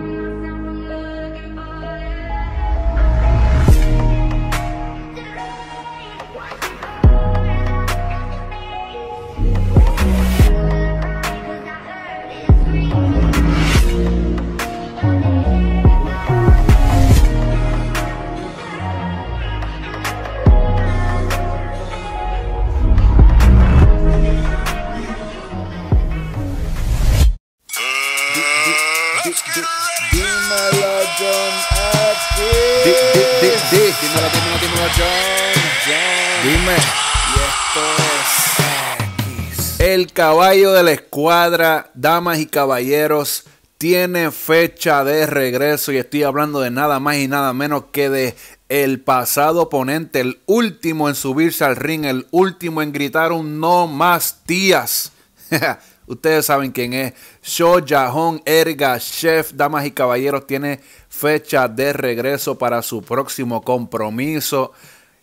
Thank you. Di, Dímelo, Dime. Y esto es X. El caballo de la escuadra, damas y caballeros, tiene fecha de regreso y estoy hablando de nada más y nada menos que de el pasado oponente, el último en subirse al ring, el último en gritar un no más tías. Ustedes saben quién es. Sho Jahon Erga, chef, damas y caballeros, tiene fecha de regreso para su próximo compromiso.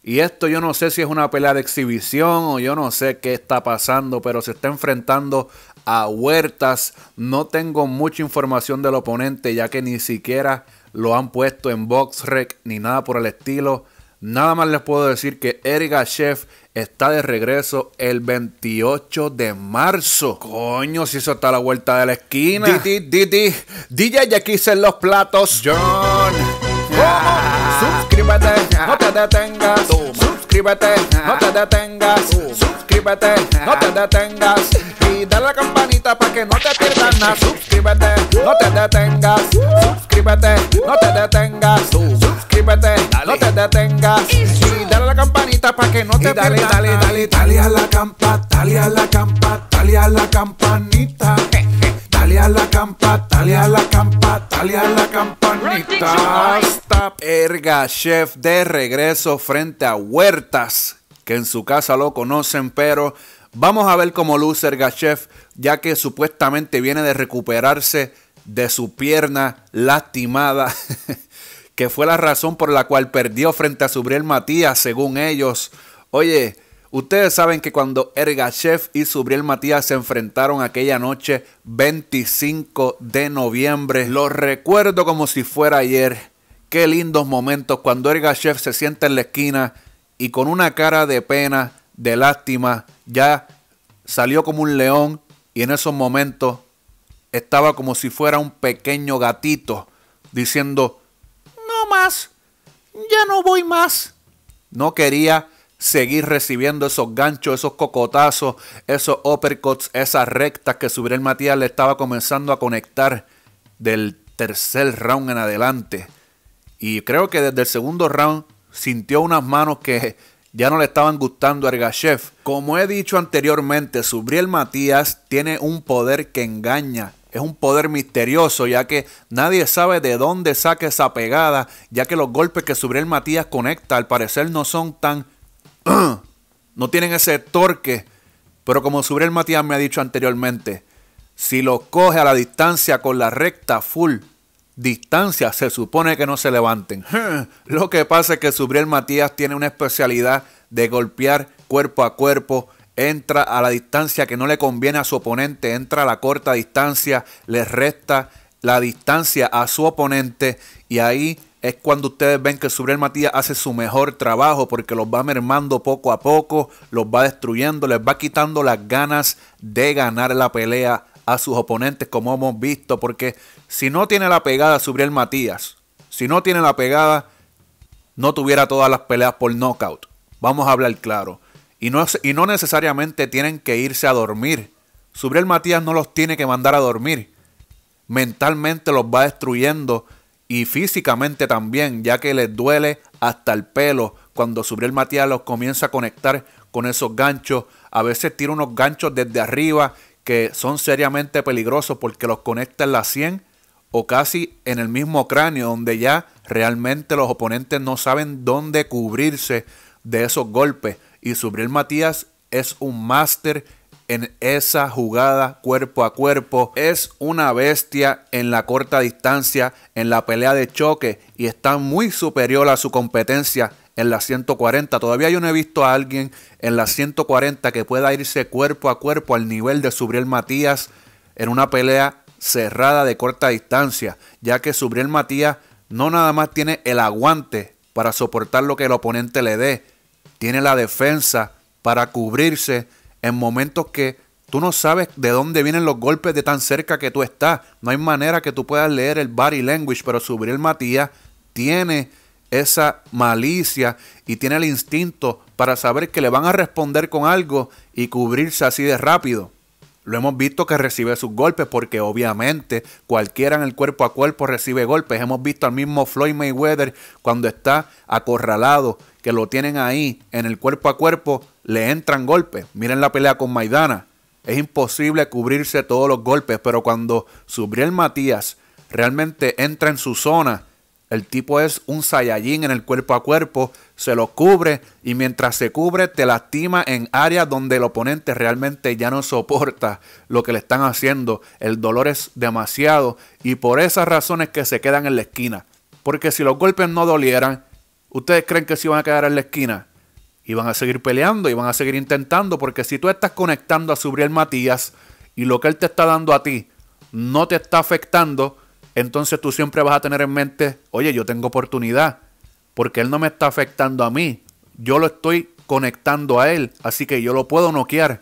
Y esto yo no sé si es una pelea de exhibición o yo no sé qué está pasando, pero se está enfrentando a Huertas. No tengo mucha información del oponente ya que ni siquiera lo han puesto en BoxRec ni nada por el estilo. Nada más les puedo decir que Erga Chef está de regreso el 28 de marzo. Coño, si eso está a la vuelta de la esquina. Didi, Didi, DJ ya en los platos. John. Suscríbete, te detengas suscríbete, no te detengas, uh. suscríbete, no te detengas y dale la campanita para que no te pierdas nada, suscríbete, no te detengas, suscríbete, no te detengas, uh. suscríbete, no te detengas y dale la campanita para que no te pierdas nada. Dale, dale, dale a la campa, dale a la campa, dale a la campanita. Dale a la campa, dale a la campa, dale a la campanita. Erga Chef de regreso frente a Huertas, que en su casa lo conocen, pero vamos a ver cómo luce Chef, ya que supuestamente viene de recuperarse de su pierna lastimada, que fue la razón por la cual perdió frente a Subriel Matías, según ellos. Oye, Ustedes saben que cuando Erga Chef y Subriel Matías se enfrentaron aquella noche 25 de noviembre, lo recuerdo como si fuera ayer. Qué lindos momentos cuando Erga Chef se sienta en la esquina y con una cara de pena, de lástima, ya salió como un león y en esos momentos estaba como si fuera un pequeño gatito diciendo, no más, ya no voy más. No quería seguir recibiendo esos ganchos, esos cocotazos, esos uppercuts, esas rectas que el Matías le estaba comenzando a conectar del tercer round en adelante. Y creo que desde el segundo round sintió unas manos que ya no le estaban gustando a Ergashev. Como he dicho anteriormente, Subriel Matías tiene un poder que engaña. Es un poder misterioso, ya que nadie sabe de dónde saca esa pegada, ya que los golpes que Subriel Matías conecta al parecer no son tan... no tienen ese torque. Pero como Subriel Matías me ha dicho anteriormente, si lo coge a la distancia con la recta full, distancia se supone que no se levanten. Lo que pasa es que Subriel Matías tiene una especialidad de golpear cuerpo a cuerpo. Entra a la distancia que no le conviene a su oponente, entra a la corta distancia, le resta la distancia a su oponente y ahí es cuando ustedes ven que Subriel Matías hace su mejor trabajo porque los va mermando poco a poco, los va destruyendo, les va quitando las ganas de ganar la pelea a sus oponentes, como hemos visto, porque si no tiene la pegada Subriel Matías, si no tiene la pegada, no tuviera todas las peleas por knockout. Vamos a hablar claro. Y no, y no necesariamente tienen que irse a dormir. Subriel Matías no los tiene que mandar a dormir. Mentalmente los va destruyendo y físicamente también, ya que les duele hasta el pelo cuando Subriel Matías los comienza a conectar con esos ganchos. A veces tira unos ganchos desde arriba que son seriamente peligrosos porque los conecta en la 100 o casi en el mismo cráneo, donde ya realmente los oponentes no saben dónde cubrirse de esos golpes. Y Subriel Matías es un máster en esa jugada cuerpo a cuerpo. Es una bestia en la corta distancia, en la pelea de choque y está muy superior a su competencia en la 140. Todavía yo no he visto a alguien en la 140 que pueda irse cuerpo a cuerpo al nivel de Subriel Matías en una pelea cerrada de corta distancia, ya que Subriel Matías no nada más tiene el aguante para soportar lo que el oponente le dé, tiene la defensa para cubrirse en momentos que tú no sabes de dónde vienen los golpes de tan cerca que tú estás. No hay manera que tú puedas leer el body language, pero Subriel Matías tiene esa malicia y tiene el instinto para saber que le van a responder con algo y cubrirse así de rápido. Lo hemos visto que recibe sus golpes porque obviamente cualquiera en el cuerpo a cuerpo recibe golpes. Hemos visto al mismo Floyd Mayweather cuando está acorralado, que lo tienen ahí en el cuerpo a cuerpo, le entran golpes. Miren la pelea con Maidana. Es imposible cubrirse todos los golpes, pero cuando Subriel Matías realmente entra en su zona, el tipo es un Saiyajin en el cuerpo a cuerpo, se lo cubre y mientras se cubre te lastima en áreas donde el oponente realmente ya no soporta lo que le están haciendo. El dolor es demasiado y por esas razones que se quedan en la esquina. Porque si los golpes no dolieran, ¿ustedes creen que se iban a quedar en la esquina? Y van a seguir peleando y van a seguir intentando, porque si tú estás conectando a Subriel Matías y lo que él te está dando a ti no te está afectando, entonces tú siempre vas a tener en mente, oye, yo tengo oportunidad, porque él no me está afectando a mí, yo lo estoy conectando a él, así que yo lo puedo noquear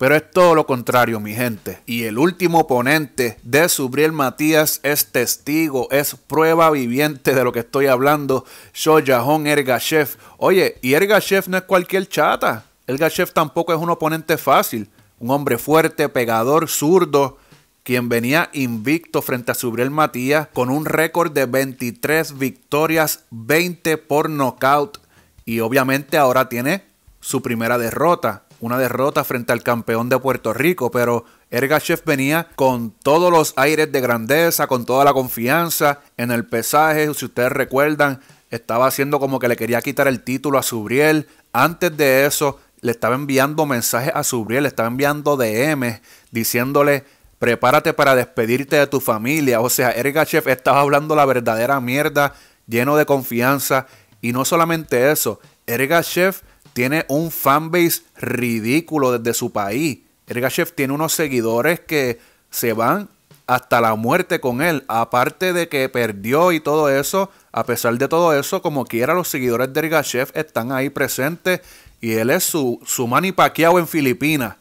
pero es todo lo contrario, mi gente. Y el último oponente de Subriel Matías es testigo, es prueba viviente de lo que estoy hablando. Shoyahon Ergashev. Oye, y Ergashev no es cualquier chata. Ergashev tampoco es un oponente fácil. Un hombre fuerte, pegador, zurdo quien venía invicto frente a Subriel Matías con un récord de 23 victorias, 20 por nocaut y obviamente ahora tiene su primera derrota una derrota frente al campeón de Puerto Rico, pero Ergachev venía con todos los aires de grandeza, con toda la confianza en el pesaje, si ustedes recuerdan, estaba haciendo como que le quería quitar el título a Subriel, antes de eso le estaba enviando mensajes a Subriel, le estaba enviando DMs diciéndole prepárate para despedirte de tu familia. O sea, Ergachev estaba hablando la verdadera mierda, lleno de confianza. Y no solamente eso, Ergachev tiene un fanbase ridículo desde su país. Ergachev tiene unos seguidores que se van hasta la muerte con él. Aparte de que perdió y todo eso, a pesar de todo eso, como quiera, los seguidores de Ergachev están ahí presentes y él es su, su mani paqueado en Filipinas.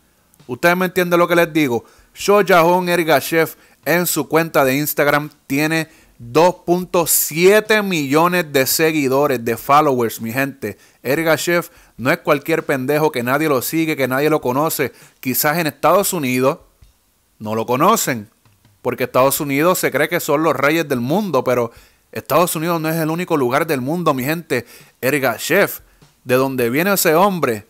Ustedes me entienden lo que les digo. Shoyahon Ergachev en su cuenta de Instagram tiene 2.7 millones de seguidores, de followers, mi gente. Ergachev no es cualquier pendejo que nadie lo sigue, que nadie lo conoce. Quizás en Estados Unidos no lo conocen, porque Estados Unidos se cree que son los reyes del mundo, pero Estados Unidos no es el único lugar del mundo, mi gente. Erga Chef, de donde viene ese hombre,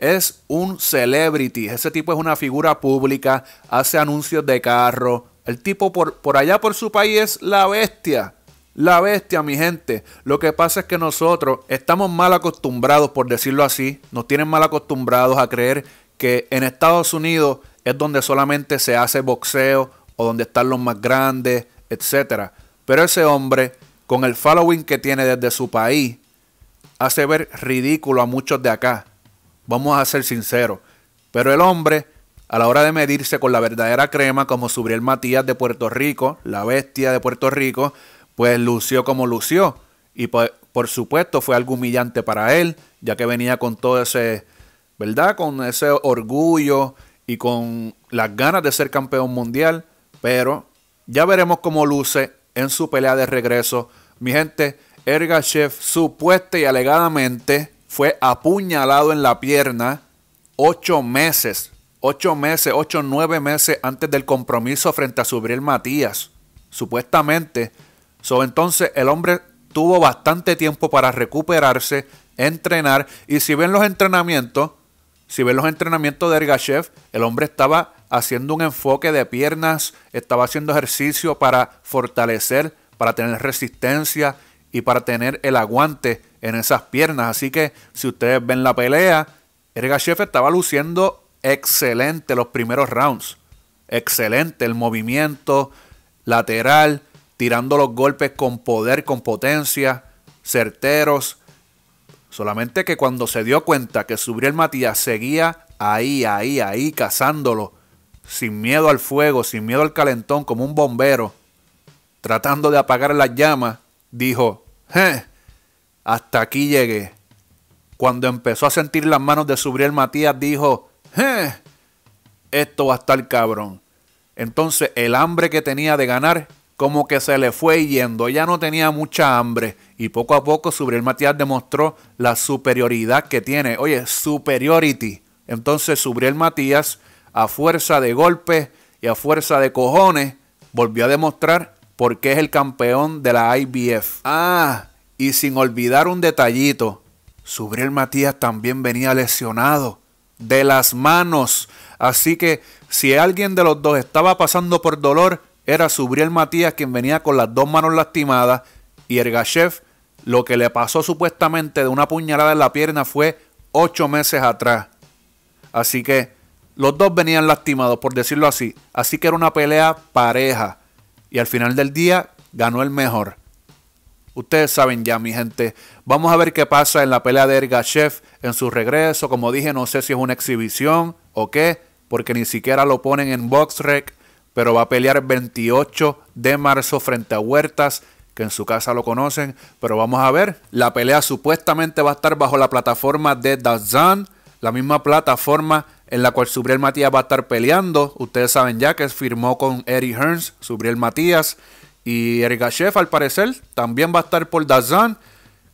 es un celebrity. Ese tipo es una figura pública, hace anuncios de carro. El tipo por, por allá por su país es la bestia la bestia, mi gente. Lo que pasa es que nosotros estamos mal acostumbrados, por decirlo así, nos tienen mal acostumbrados a creer que en Estados Unidos es donde solamente se hace boxeo o donde están los más grandes, etc. Pero ese hombre, con el following que tiene desde su país, hace ver ridículo a muchos de acá. Vamos a ser sinceros. Pero el hombre, a la hora de medirse con la verdadera crema, como Subriel Matías de Puerto Rico, la bestia de Puerto Rico, pues lució como lució. Y pues, por, supuesto fue algo humillante para él, ya que venía con todo ese, ¿verdad? Con ese orgullo y con las ganas de ser campeón mundial. Pero ya veremos cómo luce en su pelea de regreso. Mi gente, Ergachev supuesta y alegadamente fue apuñalado en la pierna ocho meses, ocho meses, ocho, nueve meses antes del compromiso frente a Subriel Matías. Supuestamente entonces el hombre tuvo bastante tiempo para recuperarse, entrenar. Y si ven los entrenamientos, si ven los entrenamientos de Ergachev, el hombre estaba haciendo un enfoque de piernas, estaba haciendo ejercicio para fortalecer, para tener resistencia y para tener el aguante en esas piernas. Así que si ustedes ven la pelea, Ergachev estaba luciendo excelente los primeros rounds. Excelente el movimiento lateral, tirando los golpes con poder, con potencia, certeros. Solamente que cuando se dio cuenta que Subriel Matías seguía ahí, ahí, ahí, cazándolo, sin miedo al fuego, sin miedo al calentón, como un bombero, tratando de apagar las llamas, dijo, eh, hasta aquí llegué. Cuando empezó a sentir las manos de Subriel Matías, dijo, eh, esto va a estar cabrón. Entonces el hambre que tenía de ganar como que se le fue yendo, ya no tenía mucha hambre y poco a poco Subriel Matías demostró la superioridad que tiene. Oye, superiority. Entonces Subriel Matías, a fuerza de golpes y a fuerza de cojones, volvió a demostrar por qué es el campeón de la IBF. Ah, y sin olvidar un detallito, Subriel Matías también venía lesionado de las manos. Así que si alguien de los dos estaba pasando por dolor, era Subriel Matías quien venía con las dos manos lastimadas y Ergachev lo que le pasó supuestamente de una puñalada en la pierna fue ocho meses atrás. Así que los dos venían lastimados, por decirlo así. Así que era una pelea pareja. Y al final del día ganó el mejor. Ustedes saben ya, mi gente. Vamos a ver qué pasa en la pelea de Ergachev en su regreso. Como dije, no sé si es una exhibición o qué, porque ni siquiera lo ponen en BoxRec pero va a pelear el 28 de marzo frente a Huertas, que en su casa lo conocen, pero vamos a ver. La pelea supuestamente va a estar bajo la plataforma de Dazan, la misma plataforma en la cual Subriel Matías va a estar peleando. Ustedes saben ya que firmó con Eric Hearns, Subriel Matías y Eric Gachef, al parecer, también va a estar por Dazan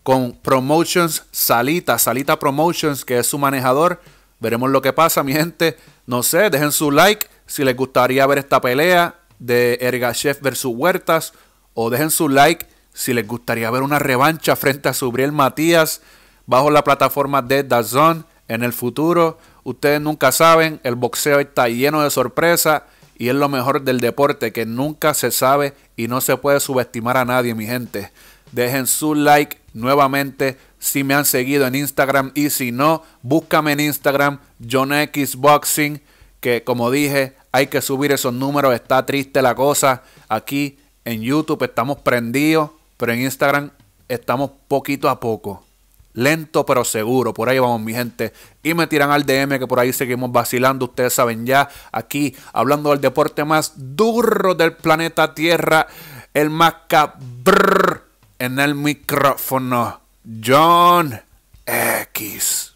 con Promotions Salita, Salita Promotions, que es su manejador. Veremos lo que pasa, mi gente. No sé, dejen su like si les gustaría ver esta pelea de Ergachev versus Huertas. O dejen su like si les gustaría ver una revancha frente a Subriel Matías bajo la plataforma de Dazón en el futuro. Ustedes nunca saben, el boxeo está lleno de sorpresas y es lo mejor del deporte que nunca se sabe y no se puede subestimar a nadie, mi gente. Dejen su like nuevamente si me han seguido en Instagram y si no, búscame en Instagram, John que como dije, hay que subir esos números, está triste la cosa. Aquí en YouTube estamos prendidos, pero en Instagram estamos poquito a poco. Lento pero seguro, por ahí vamos mi gente. Y me tiran al DM que por ahí seguimos vacilando, ustedes saben ya, aquí hablando del deporte más duro del planeta Tierra, el más cabrón en el micrófono, John X.